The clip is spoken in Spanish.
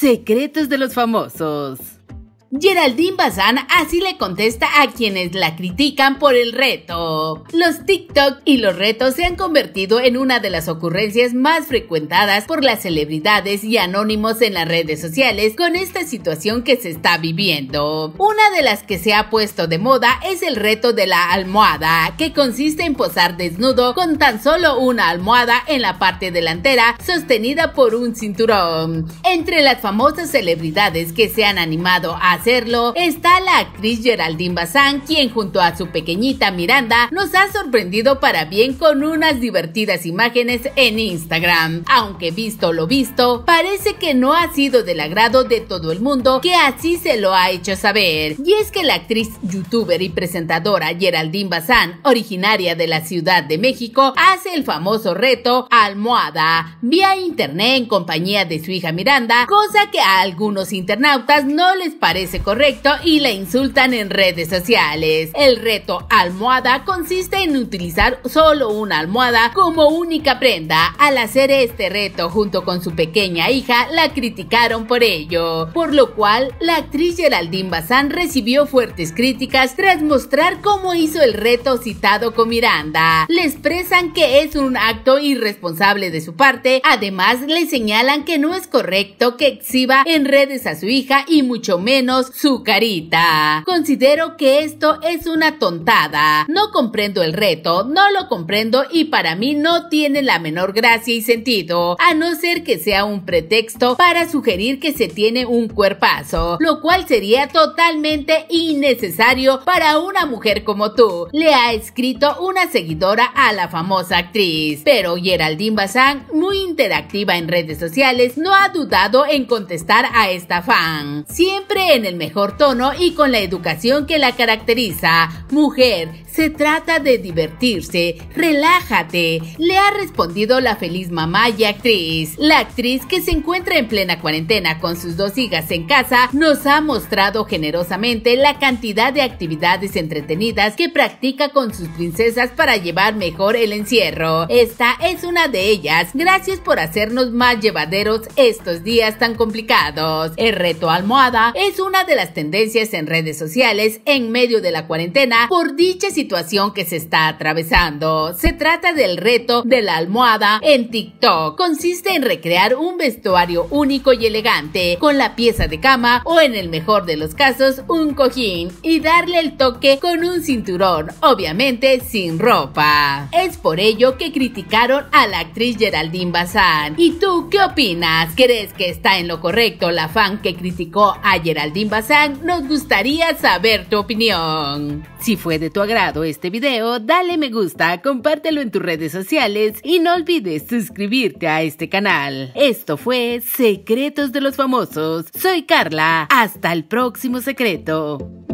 Secretos de los famosos. Geraldine Bazán así le contesta a quienes la critican por el reto. Los TikTok y los retos se han convertido en una de las ocurrencias más frecuentadas por las celebridades y anónimos en las redes sociales con esta situación que se está viviendo. Una de las que se ha puesto de moda es el reto de la almohada, que consiste en posar desnudo con tan solo una almohada en la parte delantera sostenida por un cinturón. Entre las famosas celebridades que se han animado a hacerlo está la actriz Geraldine Bazán, quien junto a su pequeñita Miranda nos ha sorprendido para bien con unas divertidas imágenes en Instagram. Aunque visto lo visto, parece que no ha sido del agrado de todo el mundo que así se lo ha hecho saber. Y es que la actriz, youtuber y presentadora Geraldine Bazán, originaria de la Ciudad de México, hace el famoso reto Almohada vía internet en compañía de su hija Miranda, cosa que a algunos internautas no les parece correcto y la insultan en redes sociales. El reto almohada consiste en utilizar solo una almohada como única prenda. Al hacer este reto junto con su pequeña hija, la criticaron por ello, por lo cual la actriz Geraldine Bazán recibió fuertes críticas tras mostrar cómo hizo el reto citado con Miranda. Le expresan que es un acto irresponsable de su parte, además le señalan que no es correcto que exhiba en redes a su hija y mucho menos su carita. Considero que esto es una tontada. No comprendo el reto, no lo comprendo y para mí no tiene la menor gracia y sentido, a no ser que sea un pretexto para sugerir que se tiene un cuerpazo, lo cual sería totalmente innecesario para una mujer como tú, le ha escrito una seguidora a la famosa actriz. Pero Geraldine Bazán, muy interactiva en redes sociales, no ha dudado en contestar a esta fan. Siempre en mejor tono y con la educación que la caracteriza. Mujer, se trata de divertirse, relájate, le ha respondido la feliz mamá y actriz. La actriz que se encuentra en plena cuarentena con sus dos hijas en casa nos ha mostrado generosamente la cantidad de actividades entretenidas que practica con sus princesas para llevar mejor el encierro. Esta es una de ellas. Gracias por hacernos más llevaderos estos días tan complicados. El reto almohada es una de las tendencias en redes sociales en medio de la cuarentena por dicha situación que se está atravesando. Se trata del reto de la almohada en TikTok. Consiste en recrear un vestuario único y elegante con la pieza de cama o en el mejor de los casos un cojín y darle el toque con un cinturón, obviamente sin ropa. Es por ello que criticaron a la actriz Geraldine Bazán. ¿Y tú qué opinas? ¿Crees que está en lo correcto la fan que criticó a Geraldine Bazán, nos gustaría saber tu opinión. Si fue de tu agrado este video, dale me gusta, compártelo en tus redes sociales y no olvides suscribirte a este canal. Esto fue Secretos de los Famosos. Soy Carla. Hasta el próximo secreto.